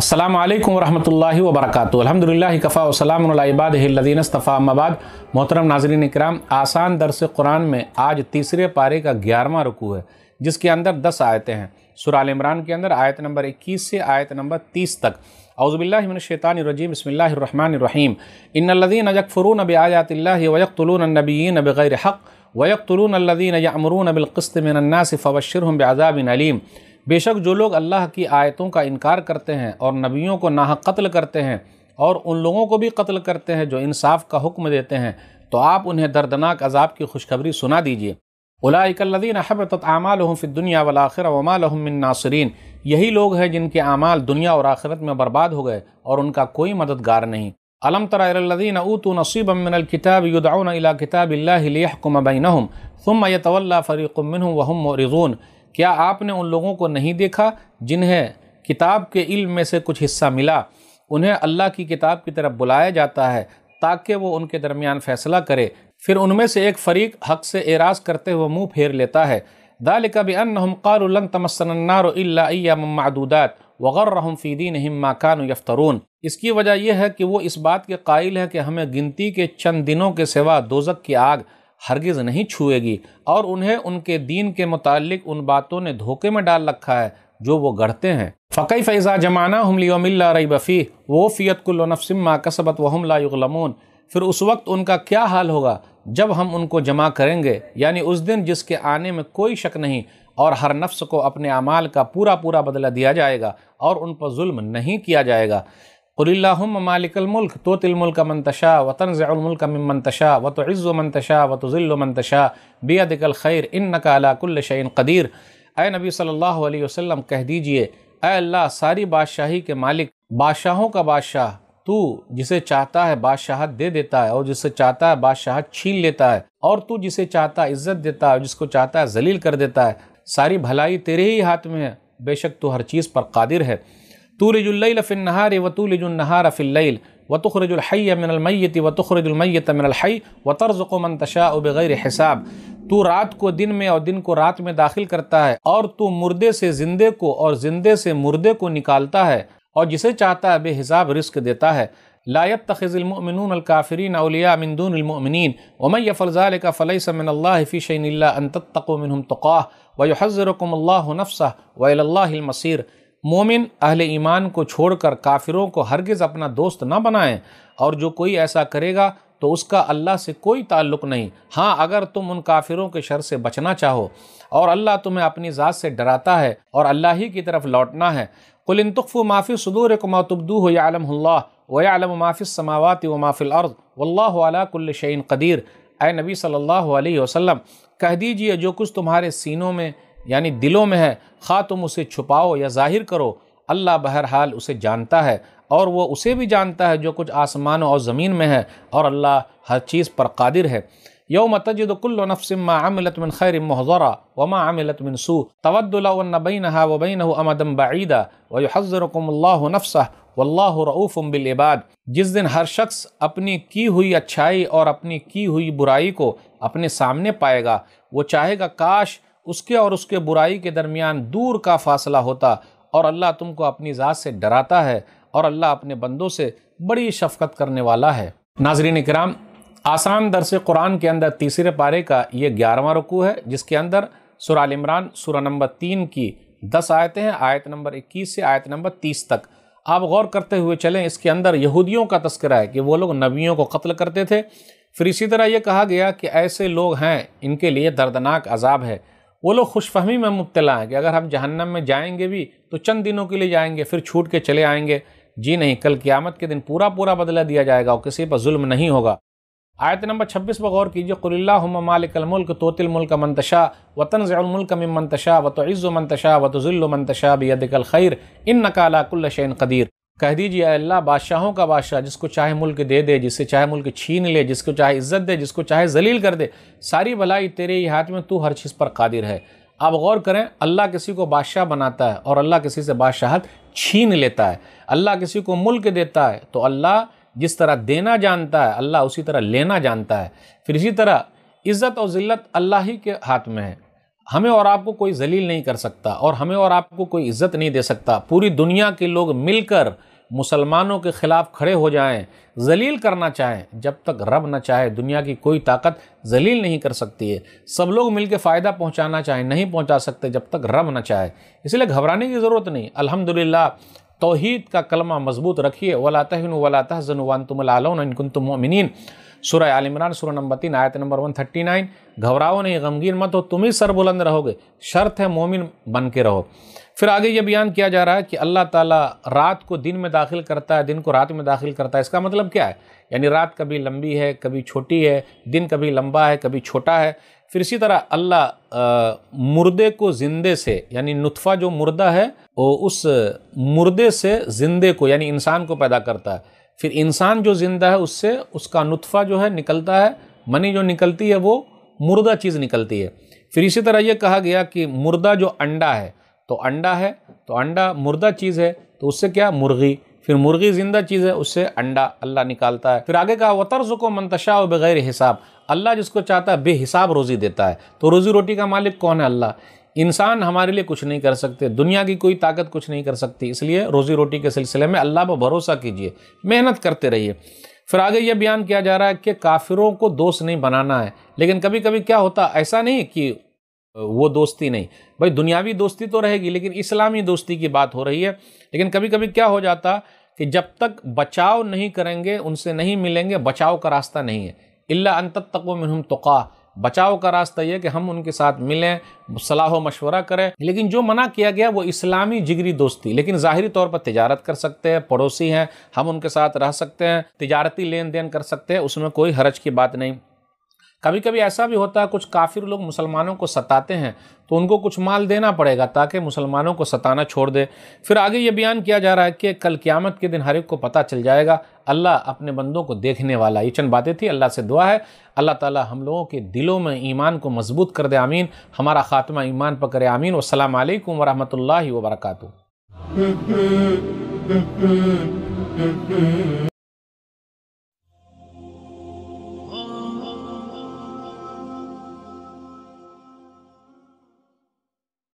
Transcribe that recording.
असलम वरहमल वबरक अलहमदिल्ला कफ़ा वसलामबादीनस्तफ़ा मबाद मोहतरम नाजरीन कराम आसान दरस कुरान में आज तीसरे पारे का ग्यारहवा रुकू है जिसके अंदर दस आयतें हैं सुराल इमरान के अंदर आयत नंबर इक्कीस से आयत नंबर तीस तक अउज़बिल्लाशैतानरजीम बसमीम इनदीन अजकफ़रून अब आयातिल्ला वयकतलूनबीन बग़ैर हक़ वयकतलूनदीन यमरून अबिलक़स्त मिनन्नासिफ़बशर हम बज़ाबिन अलीम बेशक जो लोग अल्लाह की आयतों का इनकार करते हैं और नबियों को नाहक कत्ल करते हैं और उन लोगों को भी कत्ल करते हैं जो इंसाफ का हुक्म देते हैं तो आप उन्हें दर्दनाक अजाब की खुशखबरी सुना दीजिए उलाकल्लिन हबरत आमाल फ़िदुनिया वलाखिर वमालहमिन नासरीन यही लोग हैं जिनके आमाल दुनिया और आखिरत में बर्बाद हो गए और उनका कोई मददगार नहीं अलम तरदीन ऊत नसीब मिनल किताब युदाउन अला किताब लियकुम बैनहम फ़रीक़ुमिन वहम रिजून क्या आपने उन लोगों को नहीं देखा जिन्हें किताब के इल्म में से कुछ हिस्सा मिला उन्हें अल्लाह की किताब की तरफ बुलाया जाता है ताकि वो उनके दरमियान फ़ैसला करे फिर उनमें से एक फ़रीक हक से एराज करते हुए मुँह फेर लेता है दाल कब अन्नकाल तमसन्नार ममदूदात वगर्रहम फ़ीदीन हिम्माकान यफ्तरून इसकी वजह यह है कि वो इस बात के कायल है कि हमें गिनती के चंद दिनों के सिवा दोजक की आग हरगिज़ नहीं छुएगी और उन्हें उनके दीन के मुतालिक उन बातों ने धोखे में डाल रखा है जो वो गढ़ते हैं फ़कई फ़ैज़ा जमाना हम रई बफ़ी वो फ़ियतकुल्लनफसिम मा कसबत वहम लायुगलमून फिर उस वक्त उनका क्या हाल होगा जब हम उनको जमा करेंगे यानी उस दिन जिसके आने में कोई शक नहीं और हर नफ्स को अपने अमाल का पूरा पूरा बदला दिया जाएगा और उन पर जुल्म नहीं किया जाएगा कुल्लाम मालिकलमुल्क तो तिलमुल्क मनतशा वतनज़ामुल्क मनतशा व तो इज़्ज़ मनतशा व तो ज़िल्ल मनतशा बियदिकल खैर इन नकालाकुल्ल शैन कदीर ए नबी सल्लल्लाहु अलैहि कह दीजिए ए अल्लाह सारी बादशाही के मालिक बादशाहों का बादशाह तू जिसे चाहता है बादशाह दे देता है और जिसे चाहता है बादशाह छीन लेता है और तू जिसे चाहता है इज्जत देता है जिसको चाहता है जलील कर देता है सारी भलाई तेरे ही हाथ में है बेशक तू हर चीज़ पर कादिर है तूरजुल्लफ़िनहार व तूलजुलनहार फ़िल्ल व तखरजुलहै मिनलमैत व तखरजुलमैत मिनलहै व तर्ज़ुको मनतशा बग़ैर हिसाब तू रात को दिन में और दिन को रात में दाखिल करता है और तू मुर्दे से ज़िंदे को और ज़िंदे से मुर्दे को निकालता है और जिसे चाहता है बेहिसाब रिस्क देता है लायत तखिज़िलमिन काफ़रीन अलिया मिनदूनमिन फ़लज़ाल का फ़लई समफ़ीशन अनतमिन तक़ा वज़रकमल्ला नफ़्सा वल्लामसीर मोमिन अहल ईमान को छोड़कर काफिरों को हरगिज़ अपना दोस्त न बनाएं और जो कोई ऐसा करेगा तो उसका अल्लाह से कोई ताल्लुक नहीं हाँ अगर तुम उन काफिरों के शर से बचना चाहो और अल्लाह तुम्हें अपनी ज़ात से डराता है और अल्लाह ही की तरफ लौटना है कुल तुफ़ माफ़ी सदूर कुमातुब्दू हो यालमल्ला वयालम माफ़ समावत व माफ़िल अर्द वल्लाकुल्ल कदीर ए नबी सल्ला वसलम कह दीजिए जो कुछ तुम्हारे सीनों में यानी दिलों में है खा तुम उसे छुपाओ या जाहिर करो अल्लाह बहरहाल उसे जानता है और वो उसे भी जानता है जो कुछ आसमान और ज़मीन में है और अल्लाह हर चीज़ पर कादिर है यौम तजदकुल्ल नफ़सिमा खैर महजरा वमा आमिलतमिन सू तवदुल्नबैन वबैन अमदम बईदा वज़रकम्ल नफ़सा वल्लाह बिल बिलबाद जिस दिन हर शख्स अपनी की हुई अच्छाई और अपनी की हुई बुराई को अपने सामने पाएगा वो चाहेगा काश उसके और उसके बुराई के दरमियान दूर का फासला होता और अल्लाह तुमको अपनी ज़ात से डराता है और अल्लाह अपने बंदों से बड़ी शफकत करने वाला है नाजरीन कराम आसान दरस कुरान के अंदर तीसरे पारे का ये ग्यारहवा रुकू है जिसके अंदर सुराल इमरान सुरा नंबर तीन की दस आयतें हैं आयत नंबर इक्कीस से आयत नंबर तीस तक आप गौर करते हुए चलें इसके अंदर यहूदियों का तस्करा है कि वो लोग नबियों को कत्ल करते थे फिर इसी तरह ये कहा गया कि ऐसे लोग हैं इनके लिए दर्दनाक अजाब है वो लोग खुशफहमी में मुबतला हैं कि अगर हम जहन्नम में जाएंगे भी तो चंद दिनों के लिए जाएंगे फिर छूट के चले आएंगे जी नहीं कल क़्यामत के दिन पूरा पूरा बदला दिया जाएगा और किसी पर जुल्म नहीं होगा आयत नंबर छब्बीस पर गौर कीजिए कुल्ला तोतिल मुल्क मंतशा वतन मुल्क में मंतशा व तो मंतशा व तो ज़ुल्ल मंतशा बेदिकल खैर इन नकाला कुल्ल शैन कदीर कह दीजिए अल्लाह बादशाहों का बादशाह जिसको चाहे मुल्क दे दे जिससे चाहे मुल्क छीन ले जिसको चाहे इज्जत दे जिसको चाहे जलील कर दे सारी भलाई तेरे ही हाथ में तू हर चीज़ पर कादिर है आप गौर करें अल्लाह किसी को बादशाह बनाता है और अल्लाह किसी से बादशाहत छीन लेता है अल्लाह किसी को मुल्क देता है तो अल्लाह जिस तरह देना जानता है अल्लाह उसी तरह लेना जानता है फिर इसी तरह इज़्ज़त और ज़िल्लत अल्लाह ही के हाथ में है हमें और आपको कोई जलील नहीं कर सकता और हमें और आपको कोई इज्जत नहीं दे सकता पूरी दुनिया के लोग मिलकर मुसलमानों के ख़िलाफ़ खड़े हो जाएं जलील करना चाहें जब तक रब ना चाहे दुनिया की कोई ताकत जलील नहीं कर सकती है सब लोग मिलकर फ़ायदा पहुंचाना चाहें नहीं पहुंचा सकते जब तक रब ना चाहे इसलिए घबराने की ज़रूरत नहीं अल्हम्दुलिल्लाह तौहीद का कलमा मजबूत रखिए वला तहन वला तहजन वन तुम आलौन इनकुन तुम सूर्य आलिमरान इमरान सूर्य नंबर तीन आयत नंबर वन थर्टी नाइन घबराओ नहीं गमगीन मत हो तुम ही सरबुलंद रहोगे शर्त है मोमिन बन के रहो फिर आगे ये बयान किया जा रहा है कि अल्लाह ताला रात को दिन में दाखिल करता है दिन को रात में दाखिल करता है इसका मतलब क्या है यानी रात कभी लंबी है कभी छोटी है दिन कभी लंबा है कभी छोटा है फिर इसी तरह अल्लाह मुर्दे को ज़िंदे से यानी नुतफ़ा जो मुर्दा है वो उस मुर्दे से ज़िंदे को यानी इंसान को पैदा करता है फिर इंसान जो ज़िंदा है उससे उसका नुतफ़ा जो है निकलता है मनी जो निकलती है वो मुर्दा चीज़ निकलती है फिर इसी तरह ये कहा गया कि मुर्दा जो अंडा है तो अंडा है तो अंडा मुर्दा चीज़ है तो उससे क्या मुर्गी फिर मुर्गी ज़िंदा चीज़ है उससे अंडा अल्लाह निकालता है फिर आगे कहा व तर्ज को मनतशा बग़ैर हिसाब अल्लाह जिसको चाहता है बेहिसाब रोज़ी देता है तो रोज़ी रोटी का मालिक कौन है अल्लाह इंसान हमारे लिए कुछ नहीं कर सकते दुनिया की कोई ताकत कुछ नहीं कर सकती इसलिए रोज़ी रोटी के सिलसिले में अल्लाह पर भरोसा कीजिए मेहनत करते रहिए फिर आगे यह बयान किया जा रहा है कि काफिरों को दोस्त नहीं बनाना है लेकिन कभी कभी क्या होता ऐसा नहीं कि वो दोस्ती नहीं भाई दुनियावी दोस्ती तो रहेगी लेकिन इस्लामी दोस्ती की बात हो रही है लेकिन कभी कभी क्या हो जाता कि जब तक बचाव नहीं करेंगे उनसे नहीं मिलेंगे बचाव का रास्ता नहीं है इल्ला अंत तक वो मिनहम तुका बचाव का रास्ता यह कि हम उनके साथ मिलें सलाह मशवरा करें लेकिन जो मना किया गया वो इस्लामी जिगरी दोस्ती लेकिन ज़ाहरी तौर पर तजारत कर सकते हैं पड़ोसी हैं हम उनके साथ रह सकते हैं तजारती लेन देन कर सकते हैं उसमें कोई हरज की बात नहीं कभी कभी ऐसा भी होता है कुछ काफिर लोग मुसलमानों को सताते हैं तो उनको कुछ माल देना पड़ेगा ताकि मुसलमानों को सताना छोड़ दे फिर आगे ये बयान किया जा रहा है कि कल क़्यामत के दिन हर एक को पता चल जाएगा अल्लाह अपने बंदों को देखने वाला ये चंद बातें थी अल्लाह से दुआ है अल्लाह ताला हम लोगों के दिलों में ईमान को मजबूत कर दे आमीन हमारा ख़ात्मा ईमान पर करे आमीन वालेकुम वरहमल वर्का